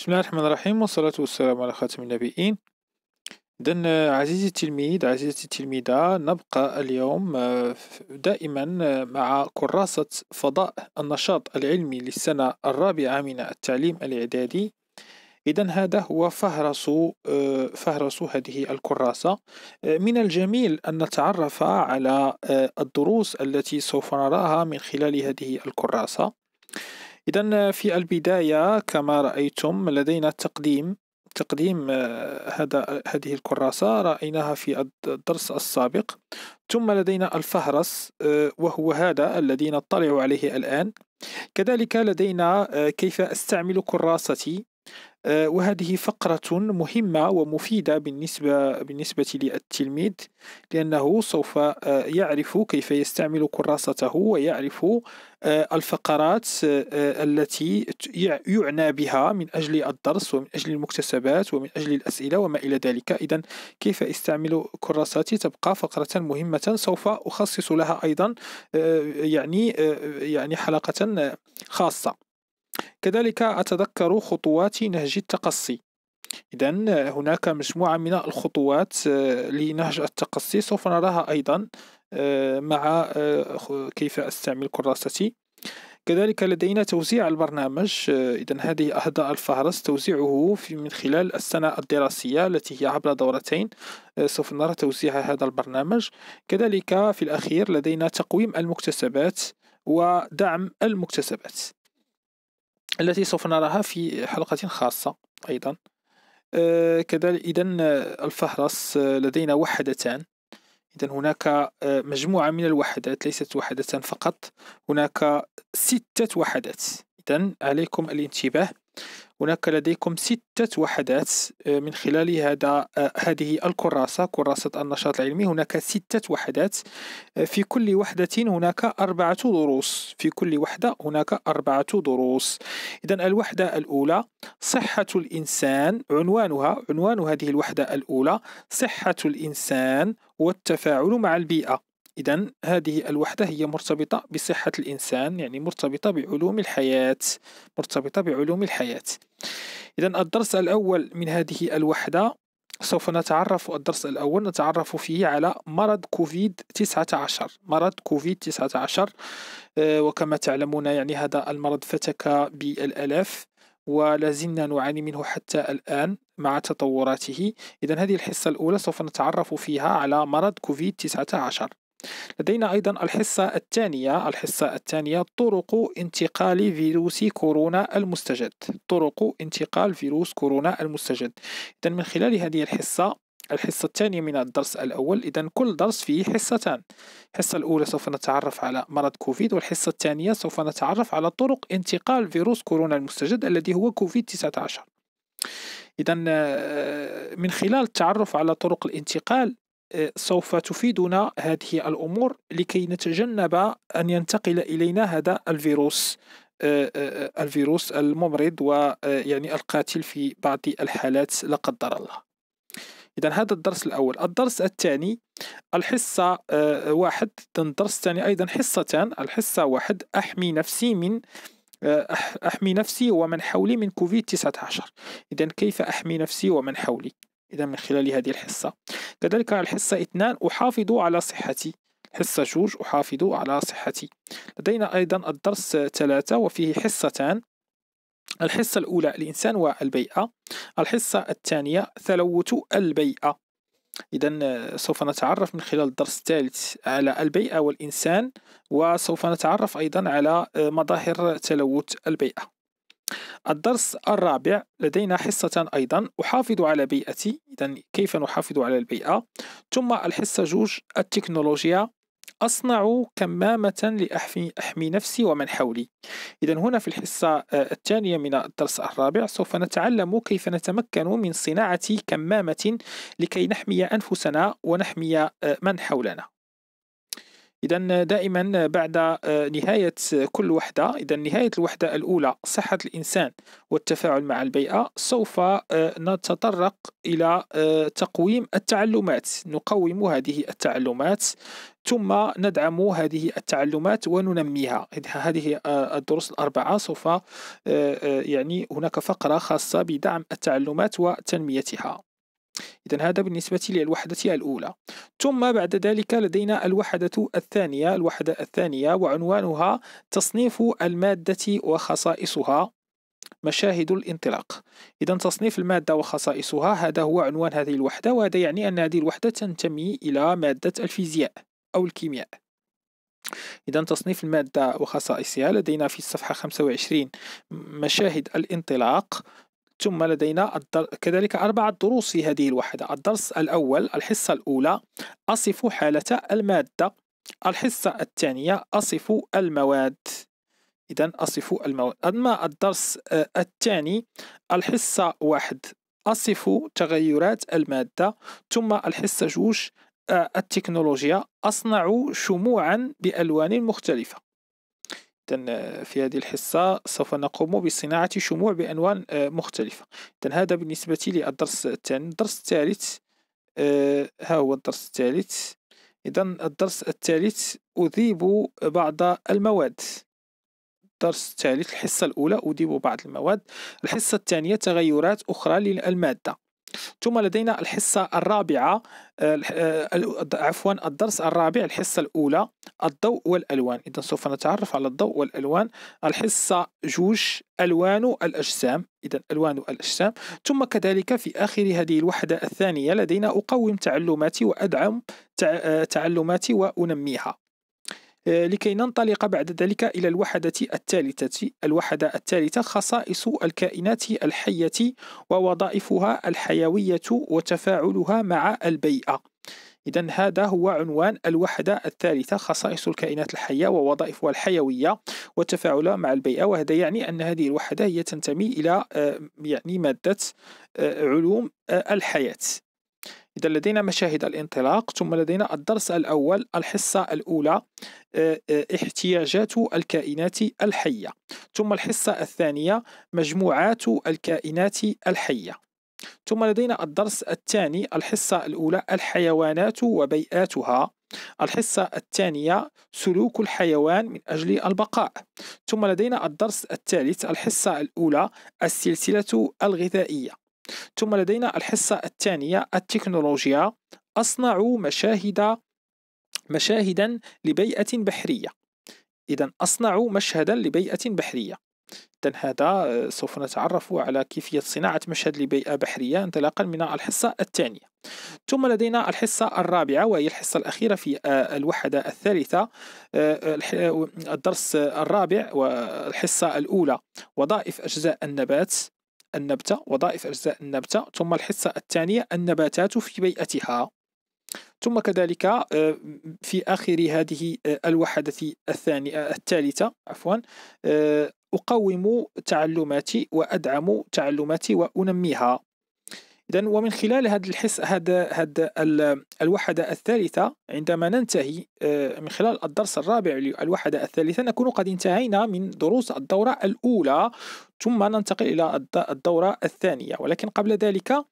بسم الله الرحمن الرحيم والصلاة والسلام على خاتم النبيين دن عزيزي التلميذ عزيزتي التلميذة نبقى اليوم دائما مع كراسة فضاء النشاط العلمي للسنة الرابعة من التعليم الإعدادي إذا هذا هو فهرس فهرس هذه الكراسة من الجميل أن نتعرف على الدروس التي سوف نراها من خلال هذه الكراسة إذا في البداية كما رأيتم لدينا تقديم تقديم آه، هذا هذه الكراسة رأيناها في الدرس السابق ثم لدينا الفهرس آه، وهو هذا الذي نطلع عليه الآن كذلك لدينا آه، كيف أستعمل كراستي وهذه فقرة مهمة ومفيدة بالنسبة بالنسبة للتلميذ لأنه سوف يعرف كيف يستعمل كراسته ويعرف آه، الفقرات آه، التي يعنى بها من أجل الدرس ومن أجل المكتسبات ومن أجل الأسئلة وما إلى ذلك إذا كيف استعمل كراساتي تبقى فقرة مهمة سوف أخصص لها أيضا آه، يعني يعني حلقة خاصة كذلك أتذكر خطوات نهج التقصي إذا هناك مجموعة من الخطوات لنهج التقصي سوف نراها أيضا مع آه، كيف أستعمل كراستي كذلك لدينا توزيع البرنامج آه، إذا هذه أهداء الفهرس توزيعه في من خلال السنة الدراسية التي هي عبر دورتين آه، سوف نرى توزيع هذا البرنامج كذلك في الأخير لدينا تقويم المكتسبات ودعم المكتسبات التي سوف نراها في حلقة خاصة أيضا كذلك إذا الفهرس لدينا وحدتان إذا هناك آه، مجموعة من الوحدات ليست وحدة فقط هناك ستة وحدات إذا عليكم الانتباه هناك لديكم ستة وحدات آه، من خلال هذا آه، هذه الكراسة كراسة النشاط العلمي هناك ستة وحدات في كل وحدة هناك أربعة دروس في كل وحدة هناك أربعة دروس إذا الوحدة الأولى صحة الإنسان عنوانها عنوان هذه الوحدة الأولى صحة الإنسان والتفاعل مع البيئة إذا هذه الوحدة هي مرتبطة بصحة الإنسان يعني مرتبطة بعلوم الحياة مرتبطة بعلوم الحياة إذا الدرس الأول من هذه الوحدة سوف نتعرف الدرس الأول نتعرف فيه على مرض كوفيد 19 مرض كوفيد 19 آه، وكما تعلمون يعني هذا المرض فتك بالألاف ولازلنا نعاني منه حتى الآن مع تطوراته إذا هذه الحصة الأولى سوف نتعرف فيها على مرض كوفيد 19 لدينا أيضا الحصة الثانية الحصة الثانية طرق انتقال فيروس كورونا المستجد طرق انتقال فيروس كورونا المستجد إذا من خلال هذه الحصة الحصة الثانية من الدرس الأول إذا كل درس فيه حصتان الحصة الأولى سوف نتعرف على مرض كوفيد والحصة الثانية سوف نتعرف على طرق انتقال فيروس كورونا المستجد الذي هو كوفيد 19 إذا آه، من خلال التعرف على طرق الانتقال آه، سوف تفيدنا هذه الأمور لكي نتجنب أن ينتقل إلينا هذا الفيروس آه، الفيروس الممرض ويعني القاتل في بعض الحالات لا قدر الله إذا هذا الدرس الأول الدرس الثاني الحصة آه، واحد الدرس الثاني أيضا حصتان الحصة واحد أحمي نفسي من آه، أحمي نفسي ومن حولي من كوفيد 19 إذا كيف أحمي نفسي ومن حولي إذا من خلال هذه الحصة كذلك الحصة اثنان أحافظ على صحتي حصة جوج أحافظ على صحتي لدينا أيضا الدرس ثلاثة وفيه حصتان الحصة الأولى الإنسان والبيئة الحصة الثانية تلوث البيئة إذا آه، سوف نتعرف من خلال الدرس الثالث على البيئة والإنسان وسوف نتعرف أيضا على آه، مظاهر تلوث البيئة الدرس الرابع لدينا حصة أيضا أحافظ على بيئتي إذا كيف نحافظ على البيئة ثم الحصة جوج التكنولوجيا أصنع كمامة لأحمي أحمي نفسي ومن حولي إذا هنا في الحصة آه، الثانية من الدرس الرابع سوف نتعلم كيف نتمكن من صناعة كمامة لكي نحمي أنفسنا ونحمي آه، من حولنا اذا دائما بعد آه، نهايه آه، كل وحده اذا نهايه الوحده الاولى صحه الانسان والتفاعل مع البيئه سوف آه، نتطرق الى تقويم التعلمات نقوم هذه التعلمات ثم ندعم هذه التعلمات وننميها هذه الدروس الأربعة سوف يعني هناك فقرة خاصة بدعم التعلمات وتنميتها إذا هذا بالنسبة للوحدة الأولى ثم بعد ذلك لدينا الوحدة الثانية الوحدة الثانية وعنوانها تصنيف المادة وخصائصها مشاهد الانطلاق إذا تصنيف المادة وخصائصها هذا هو عنوان هذه الوحدة وهذا يعني أن هذه الوحدة تنتمي إلى مادة الفيزياء أو الكيمياء إذا تصنيف المادة وخصائصها لدينا في الصفحة 25 مشاهد الانطلاق ثم لدينا الدر... كذلك أربعة دروس في هذه الوحدة الدرس الأول الحصة الأولى أصف حالة المادة الحصة الثانية أصف المواد إذا أصف المواد أما الدرس آه، الثاني الحصة واحد أصف تغيرات المادة ثم الحصة جوج آه، التكنولوجيا أصنع شموعا بألوان مختلفة إذا آه، في هذه الحصة سوف نقوم بصناعة شموع بأنوان آه، مختلفة إذا هذا بالنسبة للدرس الثاني الدرس الثالث آه، ها هو الدرس الثالث إذا الدرس الثالث أذيب بعض المواد الدرس الثالث الحصة الأولى أذيب بعض المواد الحصة الثانية تغيرات أخرى للمادة ثم لدينا الحصة الرابعة آه، آه، عفوا الدرس الرابع الحصة الأولى الضوء والألوان إذا سوف نتعرف على الضوء والألوان الحصة جوج ألوان الأجسام إذا ألوان الأجسام ثم كذلك في آخر هذه الوحدة الثانية لدينا أقوم تعلماتي وأدعم آه، تعلماتي وأنميها آه، لكي ننطلق بعد ذلك إلى الوحدة الثالثة الوحدة الثالثة خصائص الكائنات الحية ووظائفها الحيوية وتفاعلها مع البيئة إذا هذا هو عنوان الوحدة الثالثة خصائص الكائنات الحية ووظائفها الحيوية وتفاعلها مع البيئة وهذا يعني أن هذه الوحدة هي تنتمي إلى آه، يعني مادة آه، علوم الحياة إذا لدينا مشاهد الانطلاق ثم لدينا الدرس الأول الحصة الأولى آه، آه، احتياجات الكائنات الحية ثم الحصة الثانية مجموعات الكائنات الحية ثم لدينا الدرس الثاني الحصة الأولى الحيوانات وبيئاتها الحصة الثانية سلوك الحيوان من أجل البقاء ثم لدينا الدرس الثالث الحصة الأولى السلسلة الغذائية ثم لدينا الحصة الثانية التكنولوجيا أصنع مشاهد مشاهدا لبيئة بحرية إذا أصنع مشهدا لبيئة بحرية إذا هذا آه، سوف نتعرف على كيفية صناعة مشهد لبيئة بحرية انطلاقا من الحصة الثانية ثم لدينا الحصة الرابعة وهي الحصة الأخيرة في آه، الوحدة الثالثة آه، الدرس الرابع والحصة الأولى وظائف أجزاء النبات النبتة وظائف أجزاء النبتة ثم الحصة الثانية النباتات في بيئتها ثم كذلك آه، في آخر هذه آه، الوحدة الثانية آه، الثالثة عفوا أقوم تعلماتي وأدعم تعلماتي وأنميها إذا ومن خلال هذا الحس هذا هذا الوحدة الثالثة عندما ننتهي من خلال الدرس الرابع للوحدة الثالثة نكون قد انتهينا من دروس الدورة الأولى ثم ننتقل إلى الدورة الثانية ولكن قبل ذلك آه،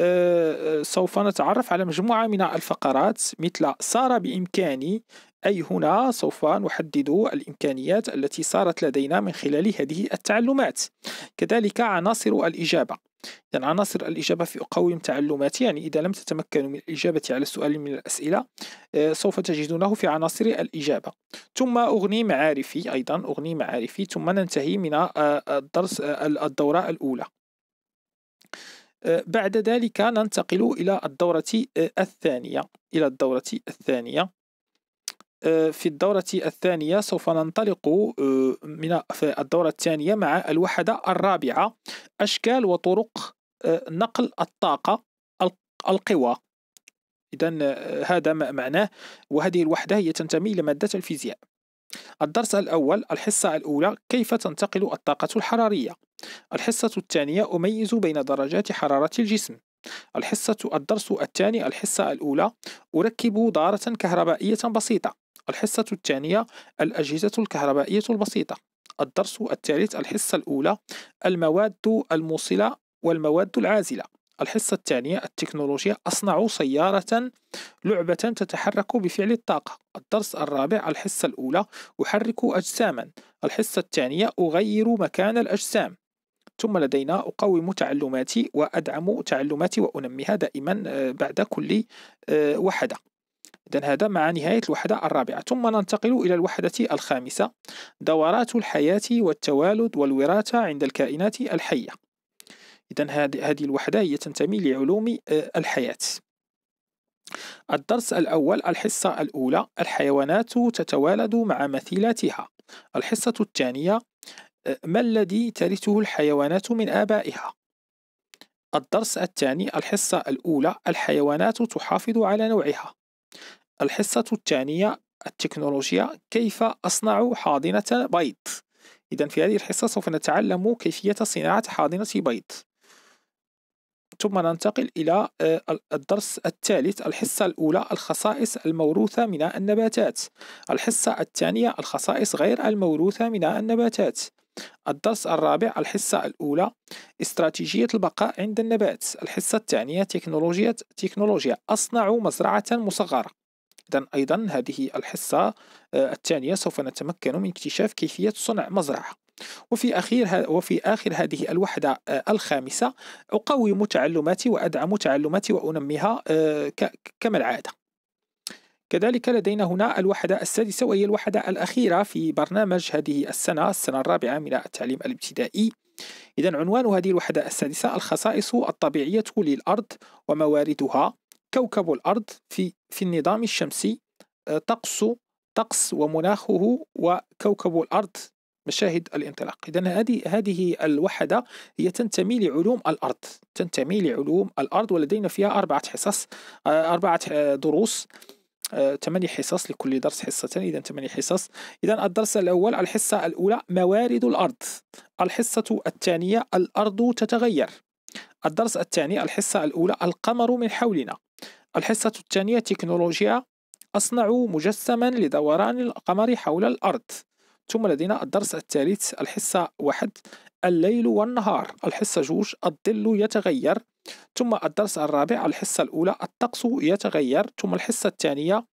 آه، سوف نتعرف على مجموعة من الفقرات مثل صار بإمكاني أي هنا سوف نحدد الإمكانيات التي صارت لدينا من خلال هذه التعلمات كذلك عناصر الإجابة إذا عناصر الإجابة في أقوم تعلماتي يعني إذا لم تتمكنوا من الإجابة على سؤال من الأسئلة آه، سوف تجدونه في عناصر الإجابة ثم أغني معارفي أيضا أغني معارفي ثم ننتهي من آه، آه، الدرس الدورة الأولى بعد ذلك ننتقل إلى الدورة الثانية إلى الدورة الثانية في الدورة الثانية سوف ننطلق آه، من في الدورة الثانية مع الوحدة الرابعة أشكال وطرق آه، نقل الطاقة القوى إذا آه، هذا ما معناه وهذه الوحدة هي تنتمي إلى مادة الفيزياء الدرس الأول الحصة الأولى كيف تنتقل الطاقة الحرارية الحصة الثانية أميز بين درجات حرارة الجسم الحصة الدرس الثاني الحصة الأولى أركب دارة كهربائية بسيطة الحصة الثانية الأجهزة الكهربائية البسيطة الدرس الثالث الحصة الأولى المواد الموصلة والمواد العازلة الحصة الثانية التكنولوجيا أصنع سيارة لعبة تتحرك بفعل الطاقة الدرس الرابع الحصة الأولى أحرك أجساما الحصة الثانية أغير مكان الأجسام ثم لدينا أقوم تعلماتي وأدعم تعلماتي وأنميها دائما آه، بعد كل آه، وحدة إذا هذا مع نهاية الوحدة الرابعة ثم ننتقل إلى الوحدة الخامسة دورات الحياة والتوالد والوراثة عند الكائنات الحية إذا هذه الوحدة هي تنتمي لعلوم آه، الحياة الدرس الأول الحصة الأولى الحيوانات تتوالد مع مثيلاتها الحصة الثانية آه، ما الذي ترثه الحيوانات من آبائها الدرس الثاني الحصة الأولى الحيوانات تحافظ على نوعها الحصة الثانية التكنولوجيا كيف أصنع حاضنة بيض إذا في هذه الحصة سوف نتعلم كيفية صناعة حاضنة بيض ثم ننتقل إلى آه، الدرس الثالث الحصة الأولى الخصائص الموروثة من النباتات الحصة الثانية الخصائص غير الموروثة من النباتات الدرس الرابع الحصة الأولى استراتيجية البقاء عند النبات الحصة الثانية تكنولوجيا تكنولوجيا أصنع مزرعة مصغرة إذا أيضا هذه الحصة آه، الثانية سوف نتمكن من اكتشاف كيفية صنع مزرعة وفي أخير وفي آخر هذه الوحدة آه، الخامسة أقوم تعلماتي وأدعم تعلماتي وأنميها آه، كما العادة كذلك لدينا هنا الوحدة السادسة وهي الوحدة الأخيرة في برنامج هذه السنة السنة الرابعة من التعليم الابتدائي إذا عنوان هذه الوحدة السادسة الخصائص الطبيعية للأرض ومواردها كوكب الأرض في في النظام الشمسي آه، طقس طقس ومناخه وكوكب الأرض مشاهد الانطلاق إذا هذه هذه الوحدة هي تنتمي لعلوم الأرض تنتمي لعلوم الأرض ولدينا فيها أربعة حصص آه، أربعة آه، دروس ثمانية حصص لكل درس حصتين إذا ثمانية حصص إذا الدرس الأول الحصة الأولى موارد الأرض الحصة الثانية الأرض تتغير الدرس الثاني الحصة الأولى القمر من حولنا الحصة الثانية تكنولوجيا أصنع مجسما لدوران القمر حول الأرض ثم لدينا الدرس الثالث الحصة واحد الليل والنهار الحصة جوج الظل يتغير ثم الدرس الرابع الحصة الأولى الطقس يتغير ثم الحصة الثانية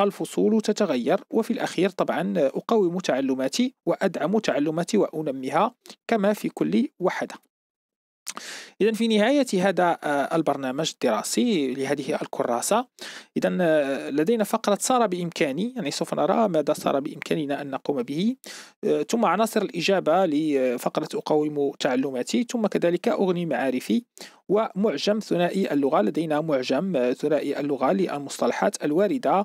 الفصول تتغير وفي الأخير طبعا أقوم تعلماتي وأدعم تعلماتي وأنميها كما في كل وحدة إذا في نهاية هذا آه، البرنامج الدراسي لهذه الكراسة إذا آه، لدينا فقرة صار بإمكاني يعني سوف نرى ماذا صار بإمكاننا أن نقوم به آه، ثم عناصر الإجابة لفقرة أقوم تعلماتي ثم كذلك أغني معارفي ومعجم ثنائي اللغة لدينا معجم ثنائي اللغة للمصطلحات الواردة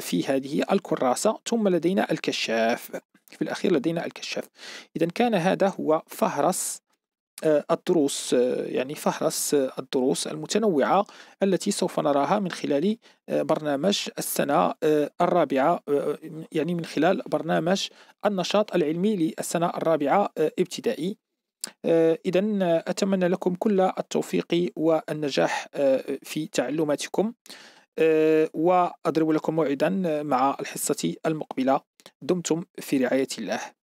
في هذه الكراسة ثم لدينا الكشاف في الأخير لدينا الكشاف إذا كان هذا هو فهرس آه، الدروس آه، يعني فهرس آه، الدروس المتنوعة التي سوف نراها من خلال برنامج السنة الرابعة يعني من خلال برنامج النشاط العلمي للسنة الرابعة ابتدائي إذا أتمنى لكم كل التوفيق والنجاح في تعلماتكم وأضرب لكم موعدا مع الحصة المقبلة دمتم في رعاية الله